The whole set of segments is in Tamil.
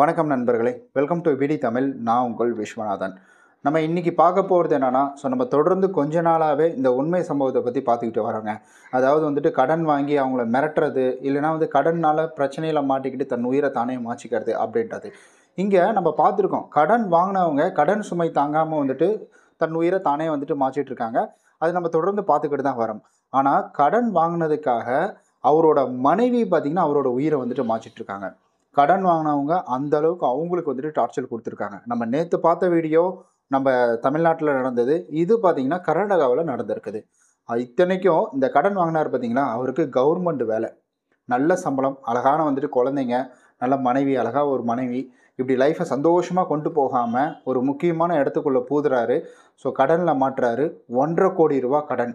வணக்கம் நண்பர்களே வெல்கம் டு விடி தமிழ் நான் உங்கள் விஸ்வநாதன் நம்ம இன்றைக்கி பார்க்க போகிறது என்னென்னா ஸோ நம்ம தொடர்ந்து கொஞ்ச நாளாகவே இந்த உண்மை சம்பவத்தை பற்றி பார்த்துக்கிட்டு வரோங்க அதாவது வந்துட்டு கடன் வாங்கி அவங்கள மிரட்டுறது இல்லைனா வந்து கடனால் பிரச்சனையில் மாட்டிக்கிட்டு தன் உயிரை தானே மாச்சிக்கிறது அப்படின்றது இங்கே நம்ம பார்த்துருக்கோம் கடன் வாங்கினவங்க கடன் சுமை தாங்காமல் வந்துட்டு தன் உயிரை தானே வந்துட்டு மாற்றிட்டு இருக்காங்க அது நம்ம தொடர்ந்து பார்த்துக்கிட்டு தான் வரோம் ஆனால் கடன் வாங்கினதுக்காக அவரோட மனைவி பார்த்திங்கன்னா அவரோட உயிரை வந்துட்டு மாச்சிட்ருக்காங்க கடன் வாங்கினவங்க அந்த அளவுக்கு அவங்களுக்கு வந்துட்டு டார்ச்சர் கொடுத்துருக்காங்க நம்ம நேற்று பார்த்த வீடியோ நம்ம தமிழ்நாட்டில் நடந்தது இது பார்த்திங்கன்னா கர்நாடகாவில் நடந்திருக்குது இத்தனைக்கும் இந்த கடன் வாங்கினார் பார்த்திங்கன்னா அவருக்கு கவர்மெண்ட் வேலை நல்ல சம்பளம் அழகான வந்துட்டு குழந்தைங்க நல்ல மனைவி அழகாக ஒரு மனைவி இப்படி லைஃப்பை சந்தோஷமாக கொண்டு போகாமல் ஒரு முக்கியமான இடத்துக்குள்ளே பூதுறாரு ஸோ கடனில் மாட்டுறாரு ஒன்றரை கோடி ரூபா கடன்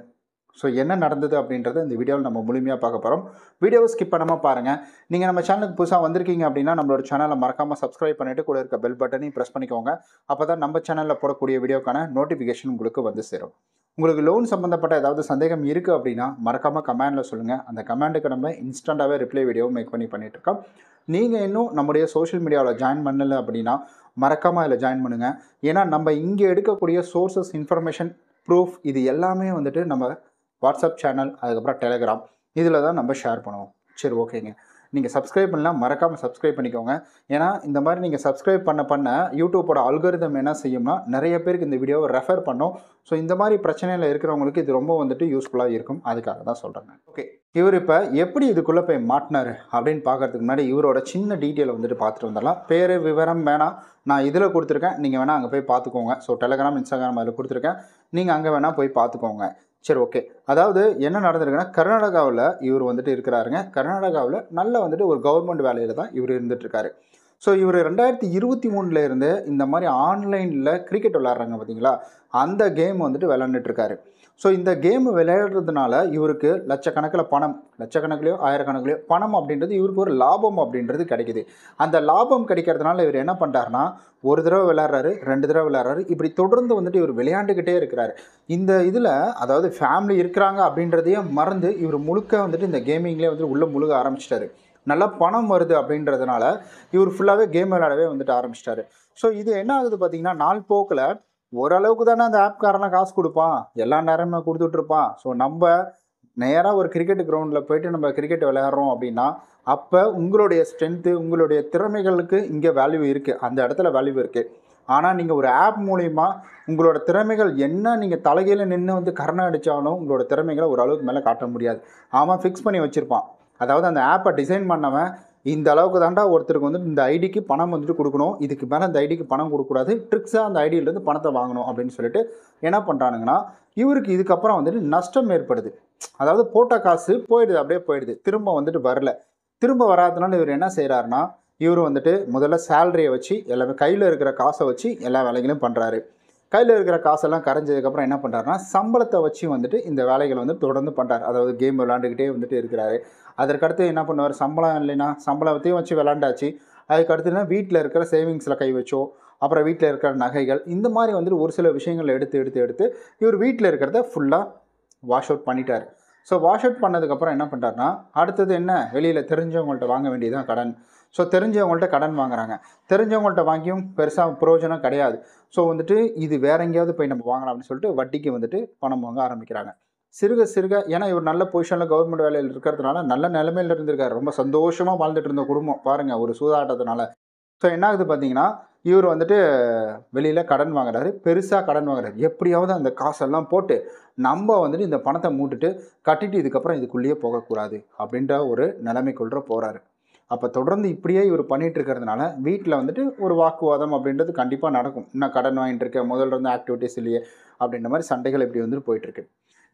ஸோ என்ன நடந்தது அப்படின்றத இந்த வீடியோவில் நம்ம முழுமையாக பார்க்க போகிறோம் வீடியோவை ஸ்கிப் பண்ணாமல் பாருங்கள் நீங்கள் நம்ம சேனலுக்கு புதுசாக வந்திருக்கீங்க அப்படின்னா நம்மளோட சேனலை மறக்காமல் சப்ஸ்கிரைப் பண்ணிவிட்டு கூட இருக்க பெல் பட்டனையும் ப்ரெஸ் பண்ணிக்கோங்க அப்போ தான் நம்ம சேனலில் போடக்கூடிய வீடியோக்கான நோட்டிஃபிகேஷன் உங்களுக்கு வந்து சேரும் உங்களுக்கு லோன் சம்மந்தப்பட்ட ஏதாவது சந்தேகம் இருக்குது அப்படின்னா மறக்காமல் கமெண்டில் சொல்லுங்கள் அந்த கமெண்ட்டுக்கு நம்ம இன்ஸ்டண்ட்டாகவே ரிப்ளை வீடியோ மேக் பண்ணி பண்ணிகிட்ருக்கோம் நீங்கள் இன்னும் நம்முடைய சோஷியல் மீடியாவில் ஜாயின் பண்ணலை அப்படின்னா மறக்காமல் அதில் ஜாயின் பண்ணுங்கள் ஏன்னா நம்ம இங்கே எடுக்கக்கூடிய சோர்ஸஸ் இன்ஃபர்மேஷன் ப்ரூஃப் இது எல்லாமே வந்துட்டு நம்ம வாட்ஸ்அப் சேனல் அதுக்கப்புறம் டெலகிராம் இதில் தான் நம்ம ஷேர் பண்ணுவோம் சரி ஓகேங்க நீங்கள் சப்ஸ்கிரைப் பண்ணலாம் மறக்காமல் சப்ஸ்கிரைப் பண்ணிக்கோங்க ஏன்னா இந்த மாதிரி நீங்கள் சப்ஸ்கிரைப் பண்ண பண்ண யூடியூப்போட அல்கரிதம் என்ன செய்யும்னா நிறைய பேருக்கு இந்த வீடியோவை ரெஃபர் பண்ணும் ஸோ இந்த மாதிரி பிரச்சனையில் இருக்கிறவங்களுக்கு இது ரொம்ப வந்துட்டு யூஸ்ஃபுல்லாக இருக்கும் அதுக்காக தான் சொல்கிறேங்க ஓகே இவர் இப்போ எப்படி இதுக்குள்ளே போய் மாட்டினார் அப்படின்னு பார்க்குறதுக்கு முன்னாடி இவரோட சின்ன டீட்டெயிலை வந்துட்டு பார்த்துட்டு வந்துடலாம் பேர் விவரம் வேணாம் நான் இதில் கொடுத்துருக்கேன் நீங்கள் வேணால் அங்கே போய் பார்த்துக்கோங்க ஸோ டெலகிராம் இன்ஸ்டாகிராம் அதில் கொடுத்துருக்கேன் நீங்கள் அங்கே வேணால் போய் பார்த்துக்கோங்க சரி ஓகே அதாவது என்ன நடந்திருக்குன்னா கர்நாடகாவில் இவர் வந்துட்டு இருக்கிறாருங்க கர்நாடகாவில் நல்ல வந்துட்டு ஒரு கவர்மெண்ட் வேலையில் தான் இவர் இருந்துகிட்ருக்காரு ஸோ இவர் ரெண்டாயிரத்தி இருபத்தி மூணுலேருந்து இந்த மாதிரி ஆன்லைனில் கிரிக்கெட் விளாட்றாங்க பார்த்தீங்களா அந்த கேம் வந்துட்டு விளாண்டுட்டுருக்காரு ஸோ இந்த கேம் விளையாடுறதுனால இவருக்கு லட்சக்கணக்கில் பணம் லட்சக்கணக்கிலையோ ஆயிரக்கணக்கிலையோ பணம் அப்படின்றது இவருக்கு ஒரு லாபம் அப்படின்றது கிடைக்குது அந்த லாபம் கிடைக்கிறதுனால இவர் என்ன பண்ணுறாருனா ஒரு தடவை விளையாடுறாரு ரெண்டு தடவை விளையாடுறாரு இப்படி தொடர்ந்து வந்துட்டு இவர் விளையாண்டுக்கிட்டே இருக்கிறார் இந்த இதில் அதாவது ஃபேமிலி இருக்கிறாங்க அப்படின்றதையே மறந்து இவர் முழுக்க வந்துட்டு இந்த கேமிங்லேயே வந்துட்டு உள்ளே முழுக ஆரம்பிச்சிட்டாரு நல்லா பணம் வருது அப்படின்றதுனால இவர் ஃபுல்லாகவே கேம் விளையாடவே வந்துட்டு ஆரம்பிச்சிட்டாரு ஸோ இது என்ன ஆகுது பார்த்தீங்கன்னா நாள் போக்கில் ஓரளவுக்கு தானே அந்த ஆப்காரனா காசு கொடுப்பான் எல்லா நேரமும் கொடுத்துட்ருப்பான் ஸோ நம்ம நேராக ஒரு கிரிக்கெட் கிரவுண்டில் போயிட்டு நம்ம கிரிக்கெட் விளையாடுறோம் அப்படின்னா அப்போ உங்களுடைய ஸ்ட்ரென்த்து உங்களுடைய திறமைகளுக்கு இங்கே வேல்யூ இருக்குது அந்த இடத்துல வேல்யூ இருக்குது ஆனால் நீங்கள் ஒரு ஆப் மூலிமா உங்களோட திறமைகள் என்ன நீங்கள் தலைகையில் நின்று வந்து கரணம் அடித்தாலும் உங்களோட திறமைகளை ஓரளவுக்கு மேலே காட்ட முடியாது ஆமாம் ஃபிக்ஸ் பண்ணி வச்சுருப்பான் அதாவது அந்த ஆப்பை டிசைன் பண்ணவன் இந்த அளவுக்கு தாண்டா ஒருத்தருக்கு வந்துட்டு இந்த ஐடிக்கு பணம் வந்துட்டு கொடுக்கணும் இதுக்கு மேலே அந்த ஐடிக்கு பணம் கொடுக்கூடாது ட்ரிக்ஸாக அந்த ஐடியிலேருந்து பணத்தை வாங்கணும் அப்படின்னு சொல்லிட்டு என்ன பண்ணுறானுங்கன்னா இவருக்கு இதுக்கப்புறம் வந்துட்டு நஷ்டம் ஏற்படுது அதாவது போட்ட காசு போயிடுது அப்படியே போயிடுது திரும்ப வந்துட்டு வரல திரும்ப வராதனால இவர் என்ன செய்கிறாருன்னா இவர் வந்துட்டு முதல்ல சேலரியை வச்சு எல்லாமே கையில் இருக்கிற காசை வச்சு எல்லா வேலைகளும் பண்ணுறாரு கையில் இருக்கிற காசெல்லாம் கரைஞ்சதுக்கப்புறம் என்ன பண்ணுறாருனா சம்பளத்தை வச்சு வந்துட்டு இந்த வேலைகளை வந்து தொடர்ந்து பண்ணுறாரு அதாவது கேம் விளாண்டுக்கிட்டே வந்துட்டு இருக்கிறாரு அதற்கடுத்து என்ன பண்ணுவார் சம்பளம் இல்லைன்னா சம்பளத்தையும் வச்சு விளாண்டாச்சு அதுக்கடுத்துனா வீட்டில் இருக்கிற சேவிங்ஸில் கை வச்சோ அப்புறம் வீட்டில் இருக்கிற நகைகள் இந்த மாதிரி வந்துட்டு ஒரு சில விஷயங்கள் எடுத்து எடுத்து எடுத்து இவர் வீட்டில் இருக்கிறத ஃபுல்லாக வாஷ் அவுட் பண்ணிட்டார் ஸோ வாஷ் அவுட் பண்ணதுக்கப்புறம் என்ன பண்ணுறாருனா அடுத்தது என்ன வெளியில் தெரிஞ்சவங்கள்ட்ட வாங்க தான் கடன் ஸோ தெரிஞ்சவங்கள்ட்ட கடன் வாங்குறாங்க தெரிஞ்சவங்கள்ட்ட வாங்கியும் பெருசாக பிரயோஜனம் கிடையாது ஸோ வந்துட்டு இது வேற எங்கேயாவது போய் நம்ம வாங்கலாம் அப்படின்னு சொல்லிட்டு வட்டிக்கு வந்துட்டு பணம் வாங்க ஆரம்பிக்கிறாங்க சிறுக சிறுக ஏன்னா இவர் நல்ல பொசிஷனில் கவர்மெண்ட் வேலையில் இருக்கிறதுனால நல்ல நிலமையில் இருந்திருக்காரு ரொம்ப சந்தோஷமாக வாழ்ந்துட்டு இருந்த குடும்பம் பாருங்கள் ஒரு சூதாட்டத்தினால ஸோ என்ன ஆகுது பார்த்தீங்கன்னா இவர் வந்துட்டு வெளியில் கடன் வாங்குறாரு பெருசாக கடன் வாங்குறாரு எப்படியாவது அந்த காசெல்லாம் போட்டு நம்ம வந்துட்டு இந்த பணத்தை மூட்டுட்டு கட்டிட்டு இதுக்கப்புறம் இதுக்குள்ளேயே போகக்கூடாது அப்படின்ற ஒரு நிலைமைக்குள்ள போகிறாரு அப்போ தொடர்ந்து இப்படியே இவர் பண்ணிகிட்டு இருக்கிறதுனால வீட்டில் வந்துட்டு ஒரு வாக்குவாதம் அப்படின்றது கண்டிப்பாக நடக்கும் நான் கடன் வாங்கிட்டு இருக்கேன் முதல்ல இருந்து ஆக்டிவிட்டீஸ் இல்லையே அப்படின்ற மாதிரி சண்டைகள் இப்படி வந்துட்டு போயிட்டுருக்கு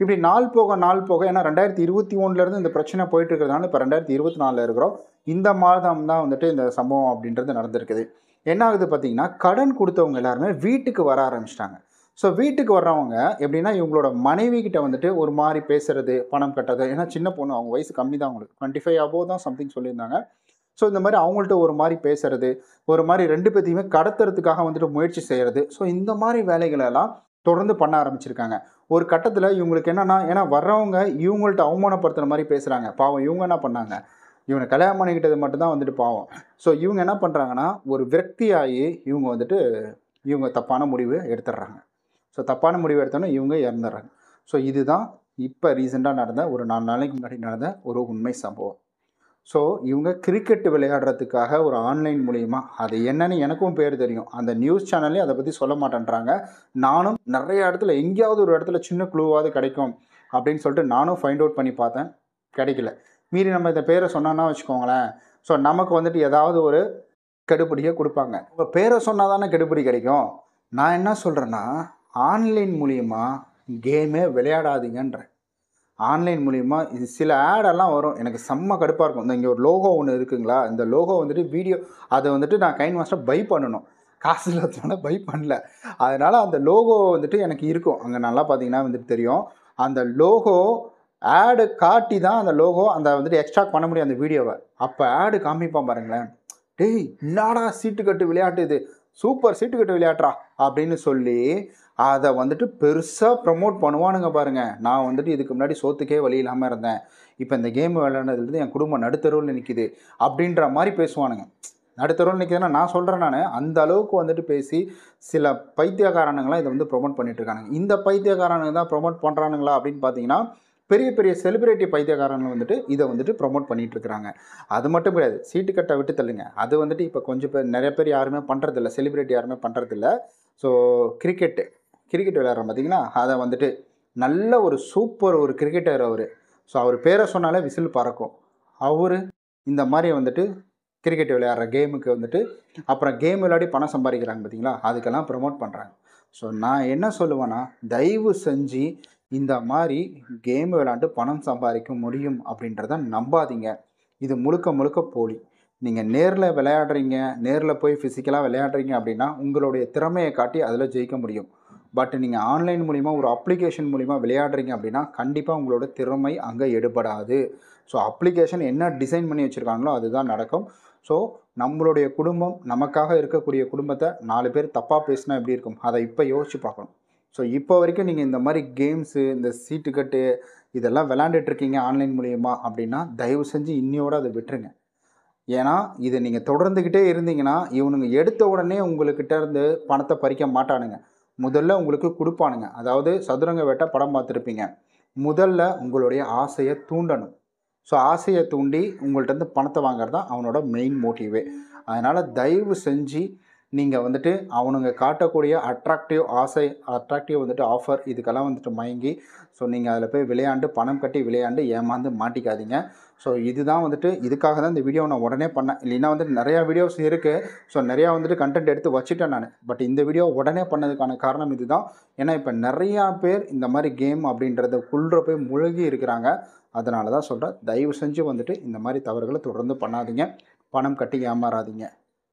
இப்படி நாள் போக நாள் போக ஏன்னா ரெண்டாயிரத்தி இருபத்தி ஒன்றுலேருந்து இந்த பிரச்சனை போயிட்டு இருக்கிறதுனால இப்போ ரெண்டாயிரத்தி இருபத்தி நாலில் இருக்கிறோம் இந்த மாதம் தான் வந்துட்டு இந்த சம்பவம் அப்படின்றது நடந்திருக்குது என்ன ஆகுது பார்த்தீங்கன்னா கடன் கொடுத்தவங்க எல்லாருமே வீட்டுக்கு வர ஆரம்பிச்சிட்டாங்க ஸோ வீட்டுக்கு வர்றவங்க எப்படின்னா இவங்களோட மனைவி கிட்ட வந்துட்டு ஒரு மாதிரி பேசுறது பணம் கட்டுறது ஏன்னா சின்ன பொண்ணு அவங்க வயசு கம்மி தான் அவங்களுக்கு டுவெண்ட்டி ஃபைவ் அபோவ் தான் சம்திங் சொல்லியிருந்தாங்க ஸோ இந்த மாதிரி அவங்கள்ட்ட ஒரு மாதிரி பேசுறது ஒரு மாதிரி ரெண்டு பேர்த்தையுமே கடத்துறதுக்காக வந்துட்டு முயற்சி செய்கிறது ஸோ இந்த மாதிரி வேலைகளெல்லாம் தொடர்ந்து பண்ண ஆரம்பிச்சிருக்காங்க ஒரு கட்டத்தில் இவங்களுக்கு என்னென்னா ஏன்னா வர்றவங்க இவங்கள்ட்ட அவமானப்படுத்துகிற மாதிரி பேசுகிறாங்க பாவம் இவங்க என்ன பண்ணாங்க இவனை கல்யாணம் பண்ணிக்கிட்டது மட்டும்தான் வந்துட்டு பாவம் ஸோ இவங்க என்ன பண்ணுறாங்கன்னா ஒரு விரக்தியாகி இவங்க வந்துட்டு இவங்க தப்பான முடிவு எடுத்துடுறாங்க ஸோ தப்பான முடிவு எடுத்தோன்னே இவங்க இறந்துடுறாங்க ஸோ இதுதான் இப்போ ரீசெண்டாக நடந்த ஒரு நாலு நாளைக்கு முன்னாடி நடந்த ஒரு உண்மை சம்பவம் ஸோ இவங்க கிரிக்கெட்டு விளையாடுறதுக்காக ஒரு ஆன்லைன் மூலியமாக அது என்னன்னு எனக்கும் பேர் தெரியும் அந்த நியூஸ் சேனல்லையும் அதை பற்றி சொல்ல மாட்டேன்றாங்க நானும் நிறைய இடத்துல எங்கேயாவது ஒரு இடத்துல சின்ன குழுவாவது கிடைக்கும் அப்படின்னு சொல்லிட்டு நானும் ஃபைண்ட் அவுட் பண்ணி பார்த்தேன் கிடைக்கல மீறி நம்ம இந்த பேரை சொன்னோன்னா வச்சுக்கோங்களேன் ஸோ நமக்கு வந்துட்டு ஏதாவது ஒரு கெடுபடியை கொடுப்பாங்க உங்கள் பேரை சொன்னால் தானே கெடுபிடி கிடைக்கும் நான் என்ன சொல்கிறேன்னா ஆன்லைன் மூலியமாக கேமே விளையாடாதீங்கன்றேன் ஆன்லைன் மூலிமா இது சில ஆடெல்லாம் வரும் எனக்கு செம்ம கடுப்பாக இருக்கும் இந்த இங்கே ஒரு லோகோ ஒன்று இருக்குங்களா இந்த லோகோ வந்துட்டு வீடியோ அதை வந்துட்டு நான் கைன் மாஸ்டர் பை பண்ணணும் காசு இல்லாததுனால பை பண்ணல அதனால் அந்த லோகோ வந்துட்டு எனக்கு இருக்கும் அங்கே நல்லா பார்த்தீங்கன்னா வந்துட்டு தெரியும் அந்த லோகோ ஆடு காட்டி தான் அந்த லோகோ அந்த வந்துட்டு எக்ஸ்ட்ராக்ட் பண்ண முடியும் அந்த வீடியோவை அப்போ ஆடு காமிப்பான் பாருங்களேன் டேய் என்னடா சீட்டு கட்டு விளையாட்டு இது சூப்பர் சீட்டு கட்டு விளையாட்டுறா அப்படின்னு சொல்லி அதை வந்துட்டு பெருசாக ப்ரமோட் பண்ணுவானுங்க பாருங்கள் நான் வந்துட்டு இதுக்கு முன்னாடி சோத்துக்கே வழி இல்லாமல் இருந்தேன் இப்போ இந்த கேம் விளையாடுறதுலேருந்து என் குடும்பம் நடுத்தருவில் நிற்கிது அப்படின்ற மாதிரி பேசுவானுங்க நடுத்தருவில் நிற்கிதுன்னா நான் சொல்கிறேன் நான் அந்த அளவுக்கு வந்துட்டு பேசி சில பைத்தியகாரணங்களாம் இதை வந்து ப்ரொமோட் பண்ணிகிட்டு இருக்கானுங்க இந்த பைத்தியகாரணங்க தான் ப்ரொமோட் பண்ணுறானுங்களா அப்படின்னு பார்த்தீங்கன்னா பெரிய பெரிய செலிபிரிட்டி பைத்தியகாரங்கள் வந்துட்டு இதை வந்துட்டு ப்ரொமோட் பண்ணிகிட்டு இருக்கிறாங்க அது மட்டும் கிடையாது சீட்டு கட்டை விட்டு தள்ளுங்க அது வந்துட்டு இப்போ கொஞ்சம் பேர் நிறைய பேர் யாருமே பண்ணுறதில்ல செலிபிரிட்டி யாருமே பண்ணுறதில்ல ஸோ கிரிக்கெட்டு கிரிக்கெட் விளையாடுற பார்த்தீங்கன்னா அதை வந்துட்டு நல்ல ஒரு சூப்பர் ஒரு கிரிக்கெட்டர் அவர் ஸோ அவர் பேரை சொன்னாலே விசில் பறக்கும் அவர் இந்த மாதிரி வந்துட்டு கிரிக்கெட் விளையாடுற கேமுக்கு வந்துட்டு அப்புறம் கேம் விளையாடி பணம் சம்பாதிக்கிறாங்க பார்த்தீங்களா அதுக்கெல்லாம் ப்ரமோட் பண்ணுறாங்க ஸோ நான் என்ன சொல்லுவேன்னா தயவு செஞ்சு இந்த மாதிரி கேம் விளையாண்டு பணம் சம்பாதிக்க முடியும் அப்படின்றத நம்பாதீங்க இது முழுக்க முழுக்க போலி நீங்கள் நேரில் விளையாடுறீங்க நேரில் போய் ஃபிசிக்கலாக விளையாடுறீங்க அப்படின்னா உங்களுடைய திறமையை காட்டி அதில் ஜெயிக்க முடியும் பட் நீங்கள் ஆன்லைன் மூலிமா ஒரு அப்ளிகேஷன் மூலிமா விளையாடுறீங்க அப்படின்னா கண்டிப்பாக உங்களோட திறமை அங்கே எடுபடாது ஸோ அப்ளிகேஷன் என்ன டிசைன் பண்ணி வச்சுருக்காங்களோ அதுதான் நடக்கும் ஸோ நம்மளுடைய குடும்பம் நமக்காக இருக்கக்கூடிய குடும்பத்தை நாலு பேர் தப்பாக பேசினா எப்படி இருக்கும் அதை இப்போ யோசித்து பார்க்கணும் ஸோ இப்போ வரைக்கும் நீங்கள் இந்த மாதிரி கேம்ஸு இந்த சீட்டுக்கட்டு இதெல்லாம் விளாண்டுட்ருக்கீங்க ஆன்லைன் மூலிமா அப்படின்னா தயவு செஞ்சு இன்னையோடு அதை விட்டுருங்க ஏன்னா இது நீங்கள் தொடர்ந்துக்கிட்டே இருந்தீங்கன்னா இவனுங்க எடுத்த உடனே உங்கள்கிட்ட இருந்து பணத்தை பறிக்க மாட்டானுங்க முதல்ல உங்களுக்கு கொடுப்பானுங்க அதாவது சதுரங்க வேட்டை படம் பார்த்துருப்பீங்க முதல்ல உங்களுடைய ஆசையை தூண்டணும் ஸோ ஆசையை தூண்டி உங்கள்கிட்ட பணத்தை வாங்குறது தான் அவனோட மெயின் மோட்டிவே அதனால் தயவு செஞ்சு நீங்கள் வந்துட்டு அவனுங்க காட்டக்கூடிய அட்ராக்டிவ் ஆசை அட்ராக்டிவ் வந்துட்டு ஆஃபர் இதுக்கெல்லாம் வந்துட்டு மயங்கி ஸோ நீங்கள் அதில் போய் விளையாண்டு பணம் கட்டி விளையாண்டு ஏமாந்து மாட்டிக்காதீங்க ஸோ இதுதான் வந்துட்டு இதுக்காக தான் இந்த வீடியோ நான் உடனே பண்ணேன் இல்லைன்னா வந்துட்டு நிறையா வீடியோஸ் இருக்குது ஸோ நிறையா வந்துட்டு கண்டென்ட் எடுத்து வச்சுட்டேன் நான் பட் இந்த வீடியோ உடனே பண்ணதுக்கான காரணம் இதுதான் ஏன்னா இப்போ நிறையா பேர் இந்த மாதிரி கேம் அப்படின்றத குள்ளுற போய் முழுகி இருக்கிறாங்க அதனால தான் சொல்கிறேன் தயவு செஞ்சு வந்துட்டு இந்த மாதிரி தவறுகளை தொடர்ந்து பண்ணாதீங்க பணம் கட்டி ஏமாறாதீங்க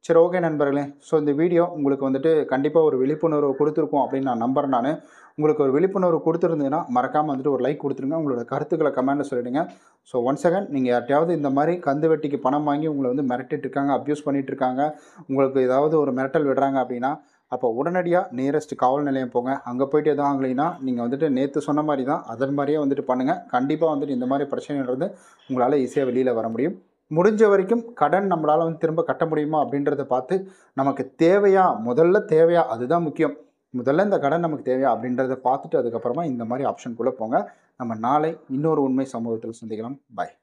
சரி ஓகே நண்பர்களே ஸோ இந்த வீடியோ உங்களுக்கு வந்துட்டு கண்டிப்பாக ஒரு விழிப்புணர்வு கொடுத்துருக்கோம் அப்படின்னு நான் நம்புறேன் நான் உங்களுக்கு ஒரு விழிப்புணர்வு கொடுத்துருந்ததுன்னா மறக்காமல் வந்துட்டு ஒரு லைக் கொடுத்துருங்க உங்களோட கருத்துக்களை கமெண்ட்டில் சொல்லிடுங்க ஸோ ஒன் செகண்ட் நீங்கள் யார்ட்டையாவது இந்த மாதிரி கந்து வெட்டிக்கு பணம் வாங்கி உங்களை வந்து மிரட்டிட்டு இருக்காங்க அப்யூஸ் பண்ணிகிட்டு இருக்காங்க உங்களுக்கு ஏதாவது ஒரு மிரட்டல் விடுறாங்க அப்படின்னா அப்போ உடனடியாக நியரஸ்ட் காவல் நிலையம் போங்க அங்கே போயிட்டு எதுவும் ஆகலைன்னா நீங்கள் வந்துட்டு நேற்று சொன்ன மாதிரி தான் அதன் மாதிரியே வந்துட்டு பண்ணுங்கள் கண்டிப்பாக வந்துட்டு இந்த மாதிரி பிரச்சனையிலிருந்து உங்களால் ஈஸியாக வெளியில் வர முடியும் முடிஞ்ச வரைக்கும் கடன் நம்மளால் வந்து திரும்ப கட்ட முடியுமா அப்படின்றத பார்த்து நமக்கு தேவையா முதல்ல தேவையா அதுதான் முக்கியம் முதல்ல இந்த கடன் நமக்கு தேவையா அப்படின்றத பார்த்துட்டு அதுக்கப்புறமா இந்த மாதிரி கூட போங்க நம்ம நாளை இன்னொரு உண்மை சமூகத்தில் சந்திக்கலாம் பாய்